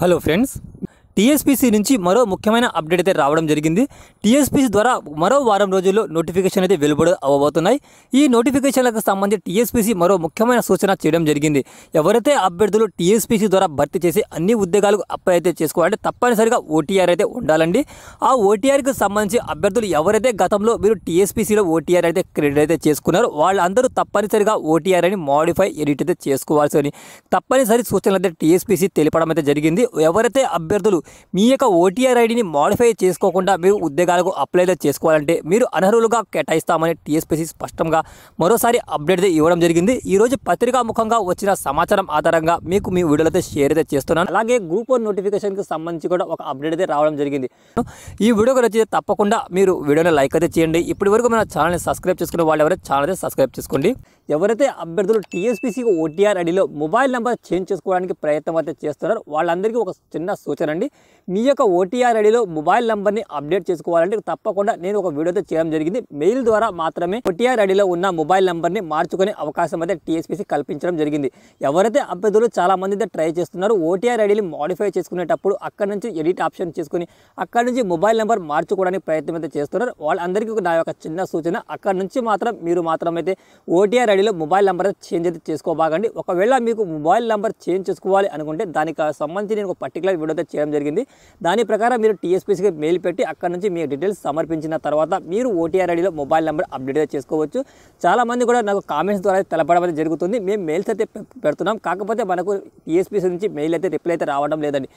hello friends TSPC నుంచి మరో ముఖ్యమైన అప్డేట్ అయితే రావడం జరిగింది టీఎస్పీసీ ద్వారా మరో వారం రోజుల్లో నోటిఫికేషన్ అయితే వెలువడ అవ్వబోతున్నాయి ఈ నోటిఫికేషన్లకు సంబంధించి టీఎస్పీసీ మరో ముఖ్యమైన సూచన చేయడం జరిగింది ఎవరైతే అభ్యర్థులు టీఎస్పీసీ ద్వారా భర్తీ చేసి అన్ని ఉద్యోగాలకు అప్లై అయితే చేసుకోవాలంటే తప్పనిసరిగా ఓటీఆర్ అయితే ఉండాలండి ఆ ఓటీఆర్కి సంబంధించి అభ్యర్థులు ఎవరైతే గతంలో మీరు టీఎస్పీసీలో ఓటీఆర్ అయితే క్రెడిట్ అయితే చేసుకున్నారో వాళ్ళందరూ తప్పనిసరిగా ఓటీఆర్ అని మోడిఫై ఎడిట్ అయితే చేసుకోవాల్సి తప్పనిసరి సూచనలు అయితే టీఎస్పీసీ తెలిపడం అయితే జరిగింది ఎవరైతే అభ్యర్థులు మీ యొక్క ఓటీఆర్ ఐడిని మాడిఫై చేసుకోకుండా మీరు ఉద్యోగాలకు అప్లై చేసుకోవాలంటే మీరు అనర్హులుగా కేటాయిస్తామని టీఎస్పీసీ స్పష్టంగా మరోసారి అప్డేట్ ఇవ్వడం జరిగింది ఈరోజు ముఖంగా వచ్చిన సమాచారం ఆధారంగా మీకు మీ వీడియోలతో షేర్ అయితే చేస్తున్నాను అలాగే గ్రూప్ వన్ నోటిఫికేషన్కి సంబంధించి కూడా ఒక అప్డేట్ అయితే రావడం జరిగింది ఈ వీడియోకి వచ్చి తప్పకుండా మీరు వీడియోని లైక్ అయితే చేయండి ఇప్పటి వరకు మన ఛానల్ని సబ్స్క్రైబ్ చేసుకున్న వాళ్ళు ఎవరైతే ఛానల్ అయితే సబ్స్క్రైబ్ చేసుకోండి ఎవరైతే అభ్యర్థులు టీఎస్పీసీ ఓటీఆర్ ఐడిలో మొబైల్ నెంబర్ చేంజ్ చేసుకోవడానికి ప్రయత్నం అయితే చేస్తున్నారో వాళ్ళందరికీ ఒక చిన్న సూచన అండి మీ యొక్క ఓటీఆర్ ఐడిలో మొబైల్ నెంబర్ని అప్డేట్ చేసుకోవాలంటే తప్పకుండా నేను ఒక వీడియోతో చేయడం జరిగింది మెయిల్ ద్వారా మాత్రమే ఓటీఆర్ ఐడిలో ఉన్న మొబైల్ నెంబర్ని మార్చుకునే అవకాశం అయితే టీఎస్పీసీ కల్పించడం జరిగింది ఎవరైతే అభ్యర్థులు చాలామంది అయితే ట్రై చేస్తున్నారు ఓటీఆర్ ఐడిని మాడిఫై చేసుకునేటప్పుడు అక్కడ నుంచి ఎడిట్ ఆప్షన్ చేసుకుని అక్కడ నుంచి మొబైల్ నెంబర్ మార్చుకోవడానికి ప్రయత్నం అయితే చేస్తున్నారు వాళ్ళందరికీ నా యొక్క చిన్న సూచన అక్కడ నుంచి మాత్రం మీరు మాత్రమైతే ఓటీఆర్ ఐడిలో మొబైల్ నెంబర్ చేంజ్ అయితే చేసుకోబాగండి ఒకవేళ మీకు మొబైల్ నెంబర్ చేంజ్ చేసుకోవాలి అనుకుంటే దానికి సంబంధించి నేను ఒక పర్టికులర్ వీడియో అయితే చేయడం జరిగింది జరిగింది దాని ప్రకారం మీరు టీఎస్పీసీకి మెయిల్ పెట్టి అక్కడ నుంచి మీ డీటెయిల్స్ సమర్పించిన తర్వాత మీరు ఓటీఆర్ ఐడిలో మొబైల్ నెంబర్ అప్డేట్ చేసుకోవచ్చు చాలామంది కూడా నాకు కామెంట్స్ ద్వారా తెలపడం జరుగుతుంది మేము మెయిల్స్ అయితే పెడుతున్నాం కాకపోతే మనకు టీఎస్పీసీ నుంచి మెయిల్ అయితే రిప్లై అయితే రావడం లేదండి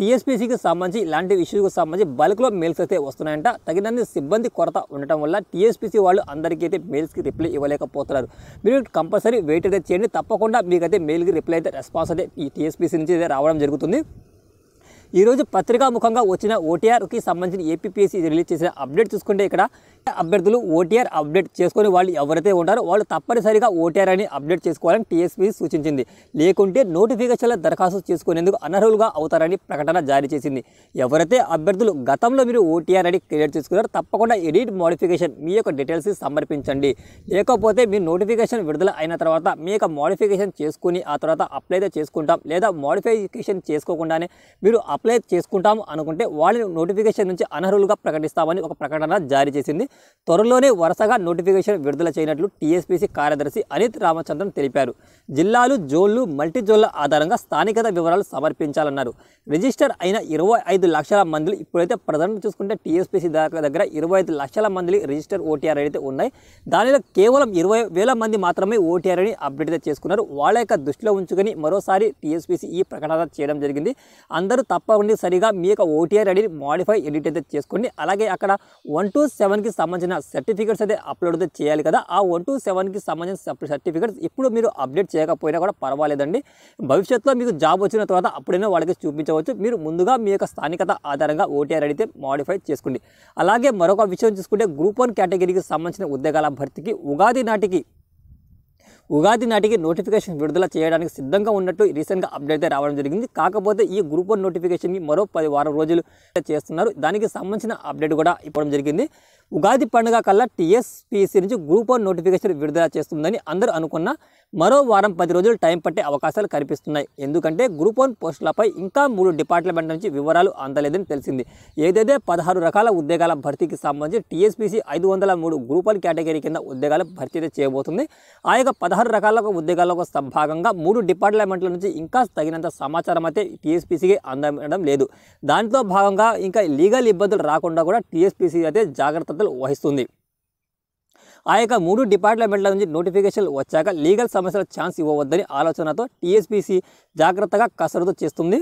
టీఎస్పీసీకి సంబంధించి ఇలాంటి ఇష్యూకి సంబంధించి బల్క్లో మెయిల్స్ అయితే వస్తున్నాయంట తగినంత సిబ్బంది కొరత ఉండటం వల్ల టీఎస్పీసీ వాళ్ళు అందరికీ అయితే మెయిల్స్కి రిప్లై ఇవ్వలేకపోతున్నారు మీరు కంపల్సరీ వెయిట్ అయితే చేయండి తప్పకుండా మీకైతే మెయిల్కి రిప్లై అయితే రెస్పాన్స్ అయితే ఈ టీఎస్పీసీ నుంచి అయితే రావడం జరుగుతుంది ఈరోజు పత్రికాముఖంగా వచ్చిన ఓటీఆర్కి సంబంధించిన ఏపీపీఎస్సీ రిలీజ్ చేసిన అప్డేట్ చూసుకుంటే ఇక్కడ అభ్యర్థులు ఓటీఆర్ అప్డేట్ చేసుకుని వాళ్ళు ఎవరైతే ఉంటారో వాళ్ళు తప్పనిసరిగా ఓటీఆర్ అని అప్డేట్ చేసుకోవాలని టీఎస్పీ సూచించింది లేకుంటే నోటిఫికేషన్ల దరఖాస్తు చేసుకునేందుకు అనర్హులుగా అవుతారని ప్రకటన జారీ చేసింది ఎవరైతే అభ్యర్థులు గతంలో మీరు ఓటీఆర్ అని క్రియేట్ చేసుకున్నారో తప్పకుండా ఎడిట్ మోడిఫికేషన్ మీ యొక్క డీటెయిల్స్ సమర్పించండి లేకపోతే మీ నోటిఫికేషన్ విడుదల అయిన తర్వాత మీ యొక్క మోడిఫికేషన్ చేసుకుని ఆ తర్వాత అప్లై చేసుకుంటాం లేదా మోడిఫికేషన్ చేసుకోకుండానే మీరు అప్లై చేసుకుంటాము అనుకుంటే వాళ్ళని నోటిఫికేషన్ నుంచి అనర్హులుగా ప్రకటిస్తామని ఒక ప్రకటన జారీ చేసింది త్వరలోనే వరుసగా నోటిఫికేషన్ విడుదల చేయనట్లు టీఎస్పీసీ కార్యదర్శి అనిత్ రామచంద్రన్ తెలిపారు జిల్లాలు జోన్లు మల్టీ జోన్ల ఆధారంగా స్థానికత వివరాలు సమర్పించాలన్నారు రిజిస్టర్ అయిన ఇరవై ఐదు లక్షల మందిలు ఇప్పుడైతే ప్రజలను చూసుకుంటే టీఎస్పీసీ దగ్గర ఇరవై ఐదు లక్షల మంది రిజిస్టర్ ఓటీఆర్ అయితే ఉన్నాయి దానిలో కేవలం ఇరవై వేల మంది మాత్రమే ఓటీఆర్ అని అప్డేట్ చేసుకున్నారు వాళ్ళ యొక్క దృష్టిలో ఉంచుకొని మరోసారి టీఎస్పీసీ ఈ ప్రకటన చేయడం జరిగింది అందరూ తప్ప ఓన్లీ సరిగా మీ యొక్క ఓటీఆర్ ఐడిని మాడిఫై ఎడిట్ అయితే చేసుకోండి అలాగే అక్కడ వన్ టు సెవెన్కి సంబంధించిన సర్టిఫికేట్స్ అయితే అప్లోడ్ అయితే చేయాలి కదా ఆ వన్ టు సెవెన్కి సంబంధించిన సర్టిఫికేట్స్ ఇప్పుడు మీరు అప్డేట్ చేయకపోయినా కూడా పర్వాలేదండి భవిష్యత్తులో మీకు జాబ్ వచ్చిన తర్వాత అప్పుడైనా వాళ్ళకి చూపించవచ్చు మీరు ముందుగా మీ యొక్క స్థానికత ఆధారంగా ఓటీఆర్ అయితే మోడిఫై చేసుకోండి అలాగే మరొక విషయం చూసుకుంటే గ్రూప్ వన్ కేటగిరీకి సంబంధించిన ఉద్యోగాల భర్తీకి ఉగాది నాటికి ఉగాది నాటికి నోటిఫికేషన్ విడుదల చేయడానికి సిద్ధంగా ఉన్నట్టు రీసెంట్గా అప్డేట్ అయితే రావడం జరిగింది కాకపోతే ఈ గ్రూప్ వన్ నోటిఫికేషన్కి మరో పది వారం రోజులు చేస్తున్నారు దానికి సంబంధించిన అప్డేట్ కూడా ఇవ్వడం జరిగింది ఉగాది పండుగ కల్లా టీఎస్పీసీ నుంచి గ్రూప్ వన్ నోటిఫికేషన్ విడుదల చేస్తుందని అందరూ అనుకున్న మరో వారం పది రోజులు టైం పట్టే అవకాశాలు కనిపిస్తున్నాయి ఎందుకంటే గ్రూప్ వన్ పోస్టులపై ఇంకా మూడు డిపార్ట్మెంట్ నుంచి వివరాలు అందలేదని తెలిసింది ఏదైతే పదహారు రకాల ఉద్యోగాల భర్తీకి సంబంధించి టీఎస్పీసీ ఐదు వందల మూడు గ్రూప్ వన్ కేటగిరీ కింద ఉద్యోగాలు భర్తీ చేయబోతుంది ఆ యొక్క పదహారు రకాల ఉద్యోగాలకు భాగంగా మూడు డిపార్ట్మెంట్ల నుంచి ఇంకా తగినంత సమాచారం అయితే టీఎస్పీసీకి అందడం లేదు దాంట్లో భాగంగా ఇంకా లీగల్ ఇబ్బందులు రాకుండా కూడా టీఎస్పీసీ అయితే జాగ్రత్తలు వహిస్తుంది ఆ యొక్క మూడు డిపార్ట్మెంట్ల నుంచి నోటిఫికేషన్ వచ్చాక లీగల్ సమస్యల ఛాన్స్ ఇవ్వవద్దని ఆలోచనతో టీఎస్పీసీ జాగ్రత్తగా కసరత్తు చేస్తుంది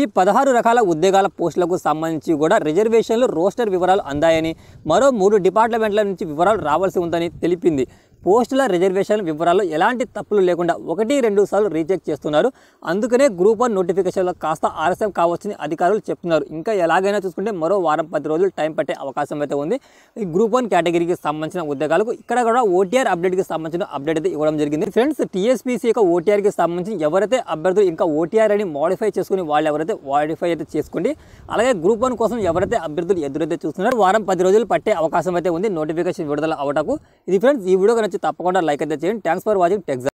ఈ పదహారు రకాల ఉద్యోగాల పోస్టులకు సంబంధించి కూడా రిజర్వేషన్లు రోస్టర్ వివరాలు అందాయని మరో మూడు డిపార్ట్మెంట్ల నుంచి వివరాలు రావాల్సి ఉందని తెలిపింది పోస్టుల రిజర్వేషన్ వివరాలు ఎలాంటి తప్పులు లేకుండా ఒకటి రెండు సార్లు రీచెక్ చేస్తున్నారు అందుకనే గ్రూప్ వన్ నోటిఫికేషన్లో కాస్త ఆలస్యం కావచ్చని అధికారులు చెప్తున్నారు ఇంకా ఎలాగైనా చూసుకుంటే మరో వారం పది రోజులు టైం పట్టే అవకాశం అయితే ఉంది ఈ గ్రూప్ వన్ కేటగిరీకి సంబంధించిన ఉద్యోగాలకు ఇక్కడ కూడా ఓటీఆర్ అప్డేట్కి సంబంధించిన అప్డేట్ అయితే ఇవ్వడం జరిగింది ఫ్రెండ్స్ టీఎస్పీసీ యొక్క ఓటీఆర్కి సంబంధించి ఎవరైతే అభ్యర్థులు ఇంకా ఓటీఆర్ అని మోడిఫై చేసుకుని వాళ్ళు ఎవరైతే మోడిఫై అయితే చేసుకోండి అలాగే గ్రూప్ వన్ కోసం ఎవరైతే అభ్యర్థులు ఎదురైతే చూస్తున్నారు వారం పది రోజులు పట్టే అవకాశం అయితే ఉంది నోటిఫికేషన్ విడుదల అవటకు ఇది ఫ్రెండ్స్ ఈ వీడియో నచ్చి తప్పకుండా లైక్ అయితే చేయండి థ్యాంక్స్ ఫర్ వాచింగ్ టెక్స్